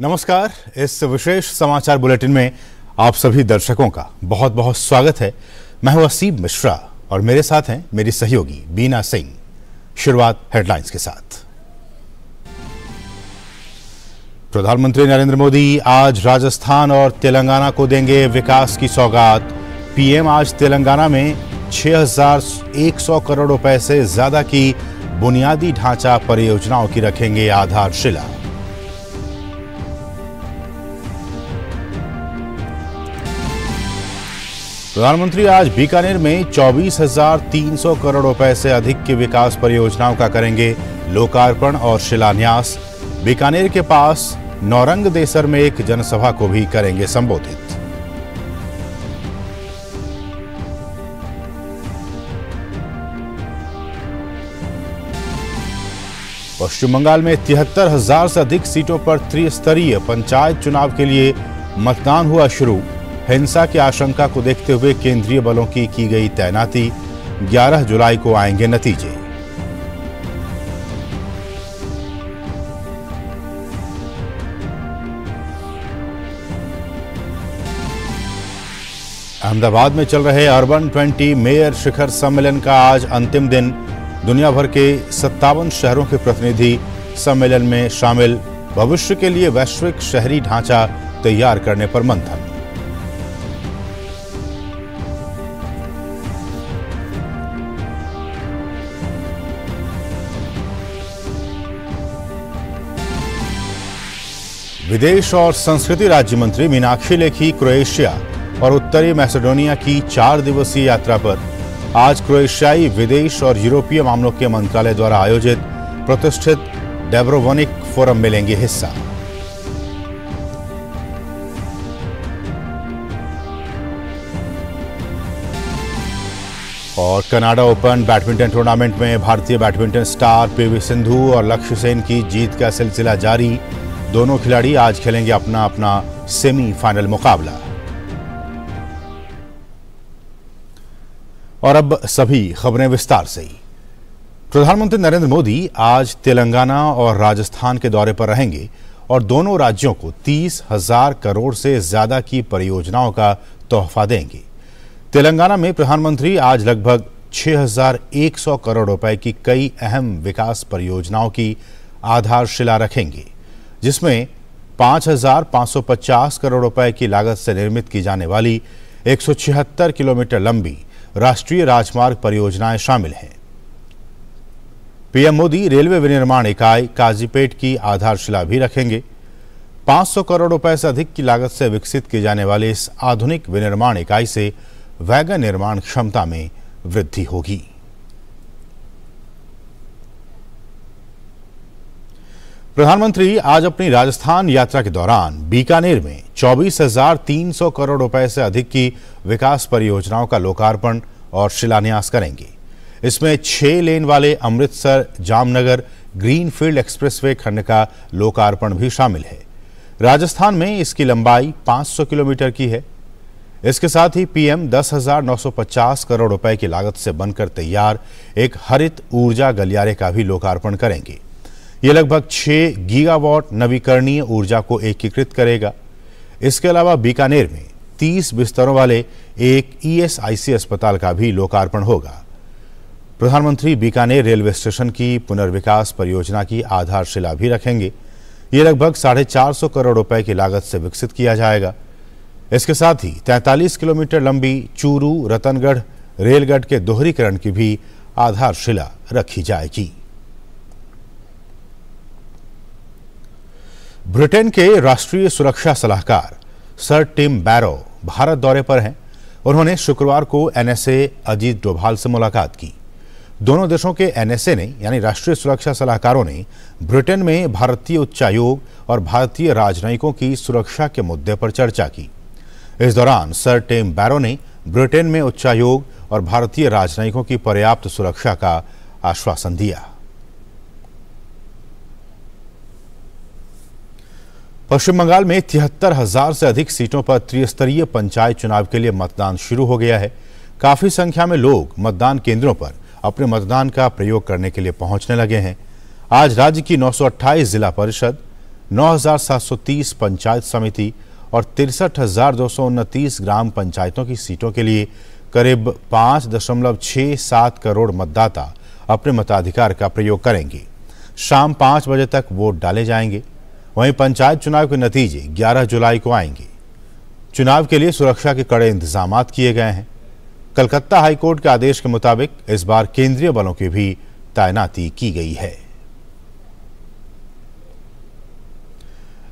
नमस्कार इस विशेष समाचार बुलेटिन में आप सभी दर्शकों का बहुत बहुत स्वागत है मैं हूं असीम मिश्रा और मेरे साथ हैं मेरी सहयोगी बीना सिंह शुरुआत हेडलाइंस के साथ प्रधानमंत्री नरेंद्र मोदी आज राजस्थान और तेलंगाना को देंगे विकास की सौगात पीएम आज तेलंगाना में 6,100 करोड़ रुपए से ज्यादा की बुनियादी ढांचा परियोजनाओं की रखेंगे आधारशिला प्रधानमंत्री आज बीकानेर में चौबीस हजार तीन सौ करोड़ रुपए से अधिक की विकास परियोजनाओं का करेंगे लोकार्पण और शिलान्यास बीकानेर के पास नौरंग देसर में एक जनसभा को भी करेंगे संबोधित पश्चिम बंगाल में तिहत्तर हजार से अधिक सीटों पर त्रिस्तरीय पंचायत चुनाव के लिए मतदान हुआ शुरू हिंसा की आशंका को देखते हुए केंद्रीय बलों की की गई तैनाती 11 जुलाई को आएंगे नतीजे अहमदाबाद में चल रहे अर्बन 20 मेयर शिखर सम्मेलन का आज अंतिम दिन दुनिया भर के सत्तावन शहरों के प्रतिनिधि सम्मेलन में शामिल भविष्य के लिए वैश्विक शहरी ढांचा तैयार करने पर मंथन विदेश और संस्कृति राज्य मंत्री मीनाक्षी लेखी क्रोएशिया और उत्तरी मैसेडोनिया की चार दिवसीय यात्रा पर आज क्रोएशियाई विदेश और यूरोपीय मामलों के मंत्रालय द्वारा आयोजित प्रतिष्ठित डेब्रोवनिक फोरम में लेंगे हिस्सा और कनाडा ओपन बैडमिंटन टूर्नामेंट में भारतीय बैडमिंटन स्टार पीवी सिंधु और लक्ष्य सेन की जीत का सिलसिला जारी दोनों खिलाड़ी आज खेलेंगे अपना अपना सेमीफाइनल मुकाबला और अब सभी खबरें विस्तार से प्रधानमंत्री नरेंद्र मोदी आज तेलंगाना और राजस्थान के दौरे पर रहेंगे और दोनों राज्यों को तीस हजार करोड़ से ज्यादा की परियोजनाओं का तोहफा देंगे तेलंगाना में प्रधानमंत्री आज लगभग 6,100 करोड़ रुपए की कई अहम विकास परियोजनाओं की आधारशिला रखेंगे जिसमें 5,550 करोड़ रुपए की लागत से निर्मित की जाने वाली एक किलोमीटर लंबी राष्ट्रीय राजमार्ग परियोजनाएं शामिल हैं पीएम मोदी रेलवे विनिर्माण इकाई काजीपेट की आधारशिला भी रखेंगे 500 करोड़ रुपए से अधिक की लागत से विकसित की जाने वाली इस आधुनिक विनिर्माण इकाई से वैगन निर्माण क्षमता में वृद्धि होगी प्रधानमंत्री आज अपनी राजस्थान यात्रा के दौरान बीकानेर में 24,300 करोड़ रुपए से अधिक की विकास परियोजनाओं का लोकार्पण और शिलान्यास करेंगे इसमें छह लेन वाले अमृतसर जामनगर ग्रीनफील्ड एक्सप्रेसवे खंड का लोकार्पण भी शामिल है राजस्थान में इसकी लंबाई 500 किलोमीटर की है इसके साथ ही पीएम 10,950 करोड़ रुपए की लागत से बनकर तैयार एक हरित ऊर्जा गलियारे का भी लोकार्पण करेंगे ये लगभग 6 गीगावाट नवीकरणीय ऊर्जा को एकीकृत करेगा इसके अलावा बीकानेर में 30 बिस्तरों वाले एक ईएसआईसी अस्पताल का भी लोकार्पण होगा प्रधानमंत्री बीकानेर रेलवे स्टेशन की पुनर्विकास परियोजना की आधारशिला भी रखेंगे ये लगभग साढ़े चार सौ करोड़ रुपए की लागत से विकसित किया जाएगा इसके साथ ही 43 किलोमीटर लंबी चूरू रतनगढ़ रेलगढ़ के दोहरीकरण की भी आधारशिला रखी जाएगी ब्रिटेन के राष्ट्रीय सुरक्षा सलाहकार सर टिम बैरो भारत दौरे पर हैं उन्होंने शुक्रवार को एनएसए अजीत डोभाल से मुलाकात की दोनों देशों के एनएसए ने यानी राष्ट्रीय सुरक्षा सलाहकारों ने ब्रिटेन में भारतीय उच्चायोग और भारतीय राजनयिकों की सुरक्षा के मुद्दे पर चर्चा की इस दौरान सर टेम बैरो ने ब्रिटेन में उच्चायोग और भारतीय राजनयिकों की पर्याप्त सुरक्षा का आश्वासन दिया पश्चिम बंगाल में तिहत्तर हजार से अधिक सीटों पर त्रिस्तरीय पंचायत चुनाव के लिए मतदान शुरू हो गया है काफी संख्या में लोग मतदान केंद्रों पर अपने मतदान का प्रयोग करने के लिए पहुंचने लगे हैं आज राज्य की 928 जिला परिषद 9,730 पंचायत समिति और तिरसठ ग्राम पंचायतों की सीटों के लिए करीब पांच दशमलव छः सात करोड़ मतदाता अपने मताधिकार का प्रयोग करेंगे शाम पाँच बजे तक वोट डाले जाएंगे वहीं पंचायत चुनाव के नतीजे 11 जुलाई को आएंगे चुनाव के लिए सुरक्षा के कड़े इंतजाम किए गए हैं कलकत्ता हाईकोर्ट के आदेश के मुताबिक इस बार केंद्रीय बलों की भी तैनाती की गई है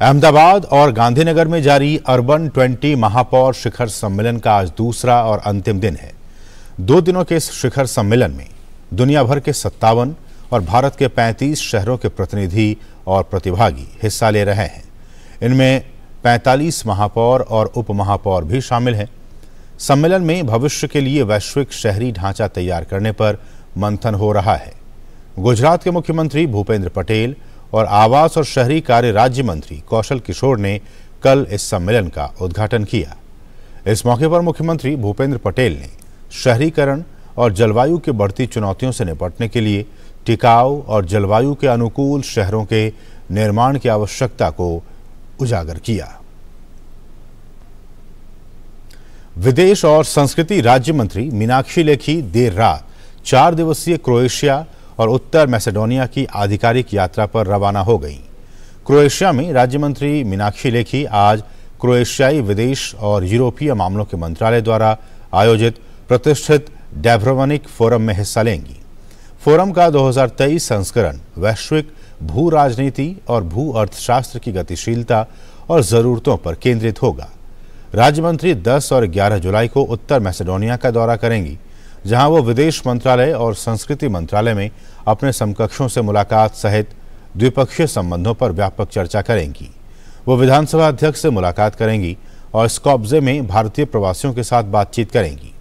अहमदाबाद और गांधीनगर में जारी अर्बन 20 महापौर शिखर सम्मेलन का आज दूसरा और अंतिम दिन है दो दिनों के इस शिखर सम्मेलन में दुनिया भर के सत्तावन और भारत के 35 शहरों के प्रतिनिधि और प्रतिभागी हिस्सा ले रहे हैं इनमें 45 महापौर और उप महापौर भी शामिल हैं सम्मेलन में भविष्य के लिए वैश्विक शहरी ढांचा तैयार करने पर मंथन हो रहा है गुजरात के मुख्यमंत्री भूपेंद्र पटेल और आवास और शहरी कार्य राज्य मंत्री कौशल किशोर ने कल इस सम्मेलन का उद्घाटन किया इस मौके पर मुख्यमंत्री भूपेंद्र पटेल ने शहरीकरण और जलवायु के बढ़ती चुनौतियों से निपटने के लिए टिकाऊ और जलवायु के अनुकूल शहरों के निर्माण की आवश्यकता को उजागर किया विदेश और संस्कृति राज्य मंत्री मीनाक्षी लेखी देर रात चार दिवसीय क्रोएशिया और उत्तर मैसेडोनिया की आधिकारिक यात्रा पर रवाना हो गईं। क्रोएशिया में राज्य मंत्री मीनाक्षी लेखी आज क्रोएशियाई विदेश और यूरोपीय मामलों के मंत्रालय द्वारा आयोजित प्रतिष्ठित डेब्रोवनिक फोरम में हिस्सा लेंगी फोरम का 2023 संस्करण वैश्विक भू राजनीति और भू अर्थशास्त्र की गतिशीलता और ज़रूरतों पर केंद्रित होगा राज्य मंत्री 10 और 11 जुलाई को उत्तर मैसेडोनिया का दौरा करेंगी जहां वो विदेश मंत्रालय और संस्कृति मंत्रालय में अपने समकक्षों से मुलाकात सहित द्विपक्षीय संबंधों पर व्यापक चर्चा करेंगी वो विधानसभा अध्यक्ष से मुलाकात करेंगी और स्कॉब्जे में भारतीय प्रवासियों के साथ बातचीत करेंगी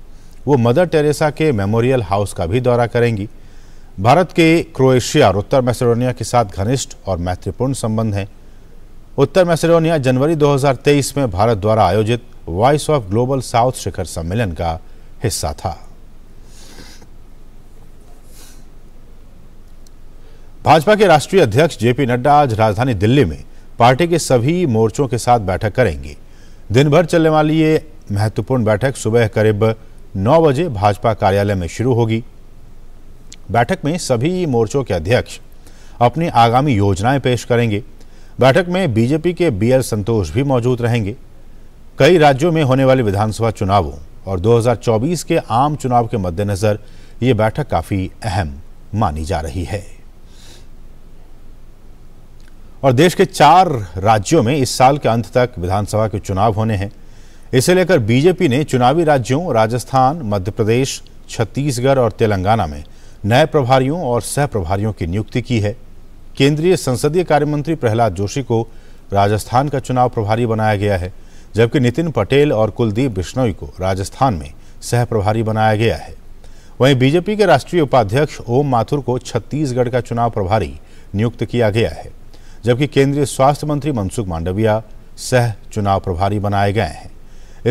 वो मदर टेरेसा के मेमोरियल हाउस का भी दौरा करेंगी भारत के क्रोएशिया और उत्तर मैसेडोनिया के साथ घनिष्ठ और मैत्रीपूर्ण संबंध हैं उत्तर मैसेडोनिया जनवरी 2023 में भारत द्वारा आयोजित वॉइस ऑफ ग्लोबल साउथ शिखर सम्मेलन का हिस्सा था भाजपा के राष्ट्रीय अध्यक्ष जेपी नड्डा आज राजधानी दिल्ली में पार्टी के सभी मोर्चों के साथ बैठक करेंगे दिन भर चलने वाली ये महत्वपूर्ण बैठक सुबह करीब 9 बजे भाजपा कार्यालय में शुरू होगी बैठक में सभी मोर्चों के अध्यक्ष अपनी आगामी योजनाएं पेश करेंगे बैठक में बीजेपी के बी एल संतोष भी मौजूद रहेंगे कई राज्यों में होने वाले विधानसभा चुनावों और 2024 के आम चुनाव के मद्देनजर ये बैठक काफी अहम मानी जा रही है और देश के चार राज्यों में इस साल के अंत तक विधानसभा के चुनाव होने हैं इसे लेकर बीजेपी ने चुनावी राज्यों राजस्थान मध्य प्रदेश छत्तीसगढ़ और तेलंगाना में नए प्रभारियों और सह प्रभारियों की नियुक्ति की है केंद्रीय संसदीय कार्य मंत्री प्रहलाद जोशी को राजस्थान का चुनाव प्रभारी बनाया गया है जबकि नितिन पटेल और कुलदीप बिश्नोई को राजस्थान में सह प्रभारी बनाया गया है वहीं बीजेपी के राष्ट्रीय उपाध्यक्ष ओम माथुर को छत्तीसगढ़ का चुनाव प्रभारी नियुक्त किया गया है जबकि केंद्रीय स्वास्थ्य मंत्री मनसुख मांडविया सह चुनाव प्रभारी बनाए गए हैं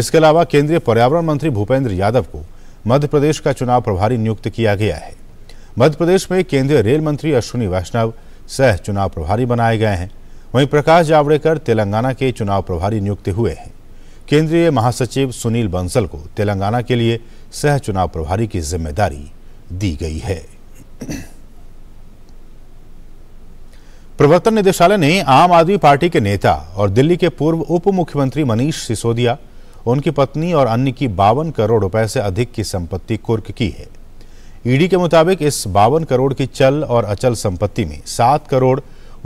इसके अलावा केंद्रीय पर्यावरण मंत्री भूपेंद्र यादव को मध्य प्रदेश का चुनाव प्रभारी नियुक्त किया गया है मध्य प्रदेश में केंद्रीय रेल मंत्री अश्विनी वैष्णव सह चुनाव प्रभारी बनाए गए हैं वहीं प्रकाश जावड़ेकर तेलंगाना के चुनाव प्रभारी नियुक्त हुए हैं केंद्रीय महासचिव सुनील बंसल को तेलंगाना के लिए सह चुनाव प्रभारी की जिम्मेदारी दी गई है प्रवर्तन निदेशालय ने आम आदमी पार्टी के नेता और दिल्ली के पूर्व उप मुख्यमंत्री मनीष सिसोदिया उनकी पत्नी और अन्य की बावन करोड़ रुपए से अधिक की संपत्ति कुर्क की है ईडी के मुताबिक इस बावन करोड़ की चल और अचल संपत्ति में सात करोड़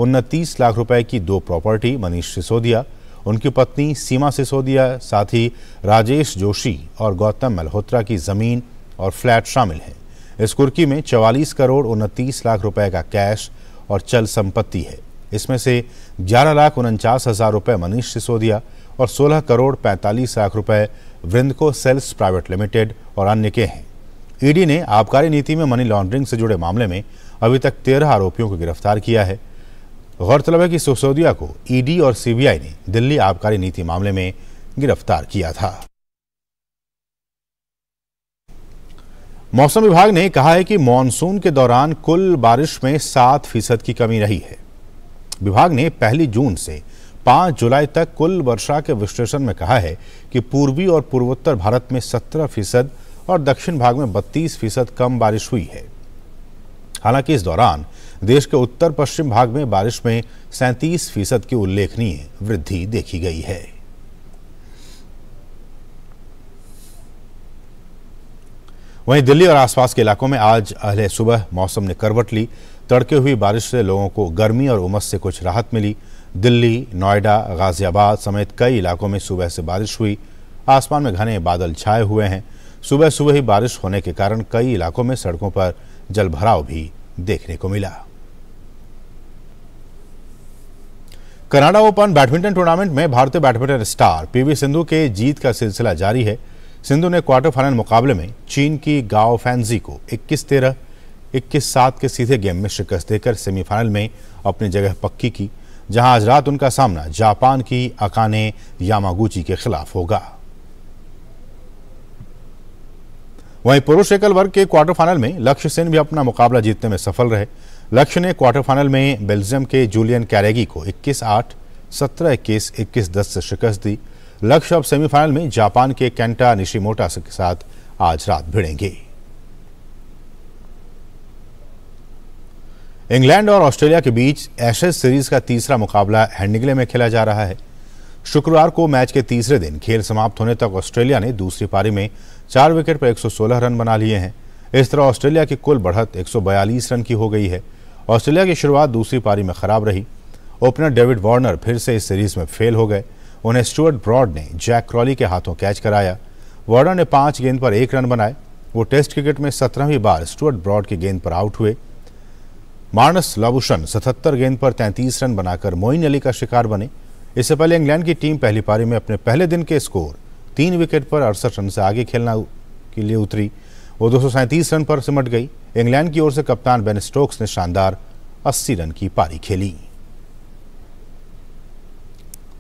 उनतीस लाख रुपए की दो प्रॉपर्टी मनीष सिसोदिया उनकी पत्नी सीमा सिसोदिया साथ ही राजेश जोशी और गौतम मल्होत्रा की जमीन और फ्लैट शामिल हैं इस कुर्की में चवालीस करोड़ उनतीस लाख रुपए का कैश और चल संपत्ति है इसमें से ग्यारह लाख उनचास हजार रुपये मनीष सिसोदिया और सोलह करोड़ पैंतालीस लाख रुपए वृंदको सेल्स प्राइवेट लिमिटेड और अन्य के हैं ईडी ने आबकारी नीति में मनी लॉन्ड्रिंग से जुड़े मामले में अभी तक तेरह आरोपियों को गिरफ्तार किया है गौरतलब है कि सिसोदिया को ईडी और सीबीआई ने दिल्ली आबकारी नीति मामले में गिरफ्तार किया था मौसम विभाग ने कहा है कि मॉनसून के दौरान कुल बारिश में सात फीसद की कमी रही है विभाग ने पहली जून से पांच जुलाई तक कुल वर्षा के विश्लेषण में कहा है कि पूर्वी और पूर्वोत्तर भारत में सत्रह फीसद और दक्षिण भाग में बत्तीस फीसद कम बारिश हुई है हालांकि इस दौरान देश के उत्तर पश्चिम भाग में बारिश में सैंतीस फीसद की उल्लेखनीय वृद्धि देखी गई है वहीं दिल्ली और आसपास के इलाकों में आज अहले सुबह मौसम ने करवट ली तड़के हुई बारिश से लोगों को गर्मी और उमस से कुछ राहत मिली दिल्ली नोएडा गाजियाबाद समेत कई इलाकों में सुबह से बारिश हुई आसमान में घने बादल छाए हुए हैं सुबह सुबह ही बारिश होने के कारण कई इलाकों में सड़कों पर जलभराव भी देखने को मिला कनाडा ओपन बैडमिंटन टूर्नामेंट में भारतीय बैडमिंटन स्टार पीवी सिंधु के जीत का सिलसिला जारी है सिंधु ने क्वार्टर फाइनल मुकाबले में चीन की गाओ फैंजी को 21 तेरह इक्कीस सात के सीधे गेम में शिकस्त देकर सेमीफाइनल में अपनी जगह पक्की की जहां आज रात उनका सामना जापान की अकाने यामागुची के खिलाफ होगा वहीं पुरुष एकल वर्ग के क्वार्टर फाइनल में लक्ष्य सेन भी अपना मुकाबला जीतने में सफल रहे लक्ष्य ने क्वार्टर फाइनल में बेल्जियम के जूलियन कैरेगी को 21 8 17 इक्कीस इक्कीस दस से शिकस्त दी लक्ष्य अब सेमीफाइनल में जापान के कैंटा निशिमोटा के साथ आज रात भिड़ेंगे इंग्लैंड और ऑस्ट्रेलिया के बीच एशेज सीरीज का तीसरा मुकाबला हैंडिगले में खेला जा रहा है शुक्रवार को मैच के तीसरे दिन खेल समाप्त होने तक ऑस्ट्रेलिया ने दूसरी पारी में चार विकेट पर 116 रन बना लिए हैं इस तरह ऑस्ट्रेलिया की कुल बढ़त 142 रन की हो गई है ऑस्ट्रेलिया की शुरुआत दूसरी पारी में खराब रही ओपनर डेविड वार्नर फिर से इस सीरीज में फेल हो गए उन्हें स्टुअर्ट ब्रॉड ने जैक क्रॉली के हाथों कैच कराया वार्नर ने पांच गेंद पर एक रन बनाए वो टेस्ट क्रिकेट में सत्रहवीं बार स्टुअर्ट ब्रॉड की गेंद पर आउट हुए मार्नस लाबुशन सतहत्तर गेंद पर तैंतीस रन बनाकर मोइन अली का शिकार बने इससे पहले इंग्लैंड की टीम पहली पारी में अपने पहले दिन के स्कोर तीन विकेट पर अड़सठ रन से आगे खेलना के लिए उतरी वो दो रन पर सिमट गई इंग्लैंड की ओर से कप्तान बेन स्टोक्स ने शानदार 80 रन की पारी खेली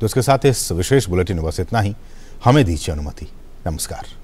तो इसके साथ इस विशेष बुलेटिन बस इतना ही हमें दीजिए अनुमति नमस्कार